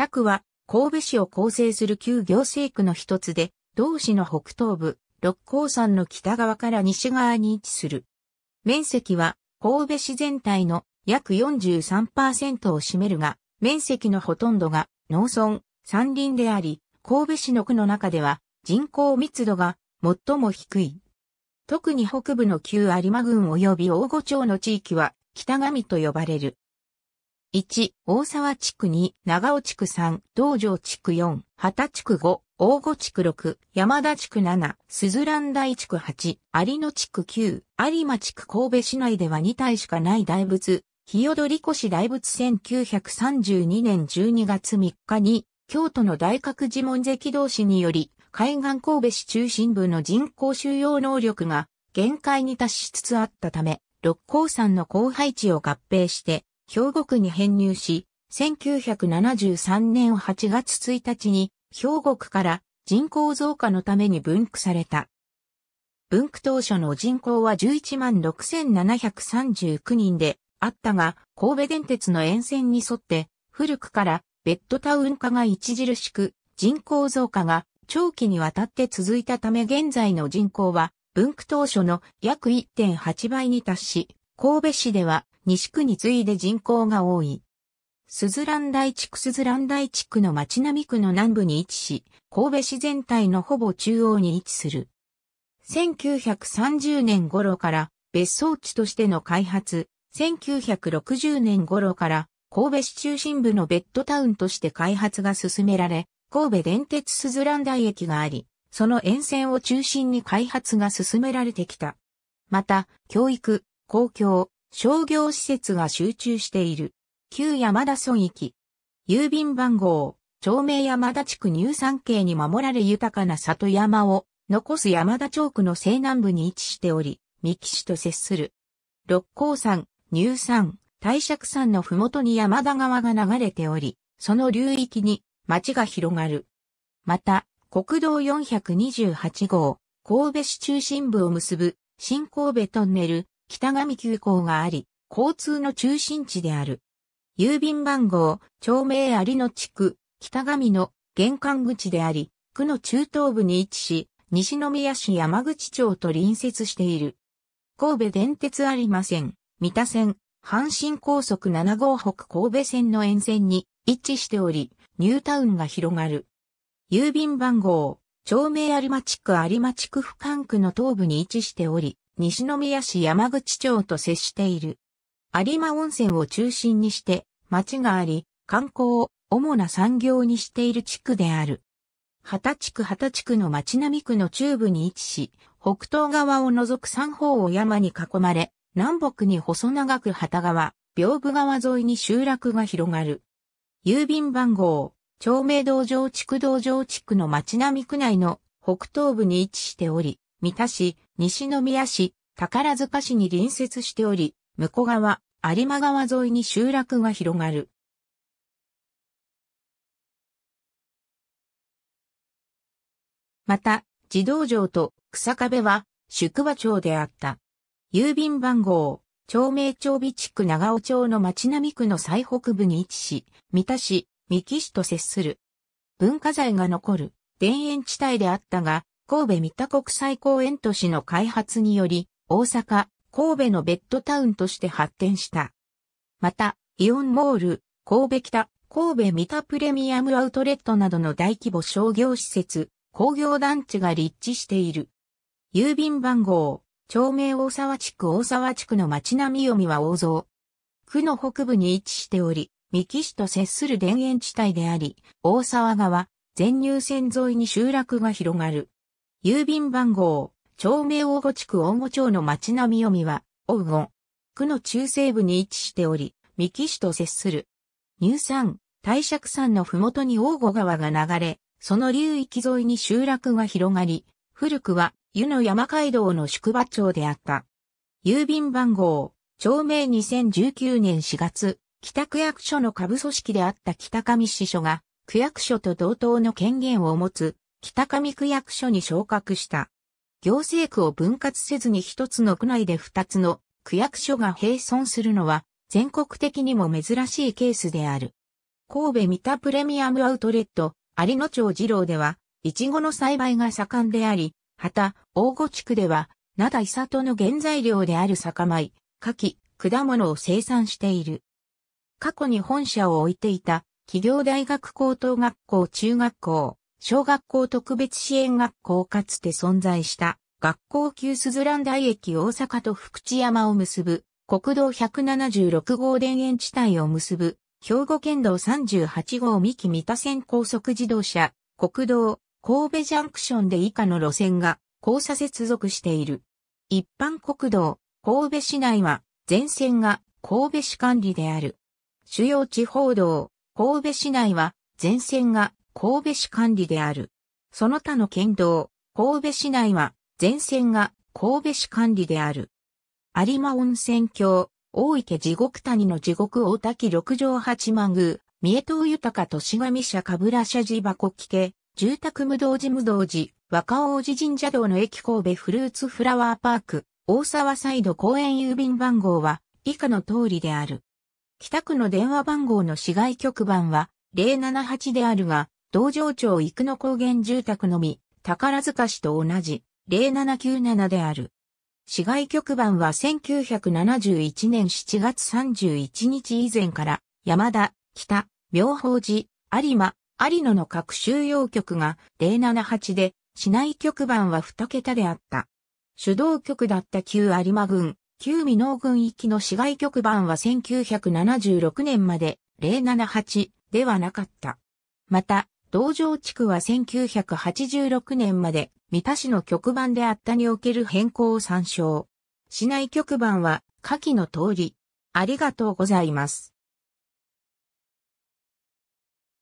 北区は神戸市を構成する旧行政区の一つで、同市の北東部、六甲山の北側から西側に位置する。面積は神戸市全体の約43%を占めるが、面積のほとんどが農村、山林であり、神戸市の区の中では人口密度が最も低い。特に北部の旧有馬郡及び大御町の地域は北上と呼ばれる。1、大沢地区2、長尾地区3、道場地区4、畑地区5、大後地区6、山田地区7、鈴蘭台地区8、有野地区9、有馬地区神戸市内では2体しかない大仏、日踊り越大仏1932年12月3日に、京都の大覚寺門跡同士により、海岸神戸市中心部の人口収容能力が限界に達しつつあったため、六甲山の後廃地を合併して、兵庫区に編入し、1973年8月1日に兵庫区から人口増加のために分区された。分区当初の人口は11万6739人であったが、神戸電鉄の沿線に沿って古くからベッドタウン化が著しく人口増加が長期にわたって続いたため現在の人口は分区当初の約1.8倍に達し、神戸市では西区に次いで人口が多い。スズラン台地区スズラン台地区の町並区の南部に位置し、神戸市全体のほぼ中央に位置する。1930年頃から別荘地としての開発、1960年頃から神戸市中心部のベッドタウンとして開発が進められ、神戸電鉄スズラン台駅があり、その沿線を中心に開発が進められてきた。また、教育、公共、商業施設が集中している。旧山田村域。郵便番号、町名山田地区乳山系に守られ豊かな里山を残す山田町区の西南部に位置しており、三木市と接する。六甲山、乳山、大尺山のふもとに山田川が流れており、その流域に町が広がる。また、国道428号、神戸市中心部を結ぶ新神戸トンネル、北上急行があり、交通の中心地である。郵便番号、町名有野地区、北上の玄関口であり、区の中東部に位置し、西宮市山口町と隣接している。神戸電鉄ありません。三田線、阪神高速7号北神戸線の沿線に位置しており、ニュータウンが広がる。郵便番号、町名有馬地区有馬地区区管区の東部に位置しており、西宮市山口町と接している。有馬温泉を中心にして町があり、観光を主な産業にしている地区である。畑地区畑地区の町並区の中部に位置し、北東側を除く三方を山に囲まれ、南北に細長く畑川、屏風川沿いに集落が広がる。郵便番号、町名道場地区道場地区の町並区内の北東部に位置しており、三田市、西宮市、宝塚市に隣接しており、向こう側、有馬川沿いに集落が広がる。また、児童城と草壁は宿場町であった。郵便番号、町名町備地区長尾町の町並区の最北部に位置し、三田市、三木市と接する。文化財が残る田園地帯であったが、神戸三田国際公園都市の開発により、大阪、神戸のベッドタウンとして発展した。また、イオンモール、神戸北、神戸三田プレミアムアウトレットなどの大規模商業施設、工業団地が立地している。郵便番号、町名大沢地区大沢地区の町並み読みは大蔵。区の北部に位置しており、三木市と接する田園地帯であり、大沢川、全入線沿いに集落が広がる。郵便番号、町名大御地区大御町の町並み読みは、大御。区の中西部に位置しており、三木市と接する。乳山、大釈山の麓に大御川が流れ、その流域沿いに集落が広がり、古くは湯の山街道の宿場町であった。郵便番号、町名2019年4月、北区役所の下部組織であった北上支所が、区役所と同等の権限を持つ北上区役所に昇格した。行政区を分割せずに一つの区内で二つの区役所が並存するのは全国的にも珍しいケースである。神戸三田プレミアムアウトレット、有野町二郎では、イチゴの栽培が盛んであり、畑、大御地区では、灘伊里の原材料である酒米、牡蠣、果物を生産している。過去に本社を置いていた、企業大学高等学校中学校、小学校特別支援学校かつて存在した学校級鈴蘭台駅大阪と福知山を結ぶ国道176号田園地帯を結ぶ兵庫県道38号三木三田線高速自動車国道神戸ジャンクションで以下の路線が交差接続している。一般国道神戸市内は全線が神戸市管理である。主要地方道神戸市内は全線が神戸市管理である。その他の県道、神戸市内は、全線が神戸市管理である。有馬温泉郷、大池地獄谷の地獄大滝六条八幡宮、三重東豊都市神社かぶら社寺箱木家、住宅無道寺無道寺、若王子神社道の駅神戸フルーツフラワーパーク、大沢サイド公園郵便番号は以下の通りである。北区の電話番号の市外局番は078であるが、道場町生野高原住宅のみ、宝塚市と同じ0797である。市外局番は1971年7月31日以前から山田、北、妙法寺、有馬、有野の各収容局が078で、市内局番は2桁であった。主導局だった旧有馬郡、旧美濃郡きの市外局番は1976年まで078ではなかった。また、道場地区は1986年まで、三田市の局番であったにおける変更を参照。市内局番は、下記の通り。ありがとうございます。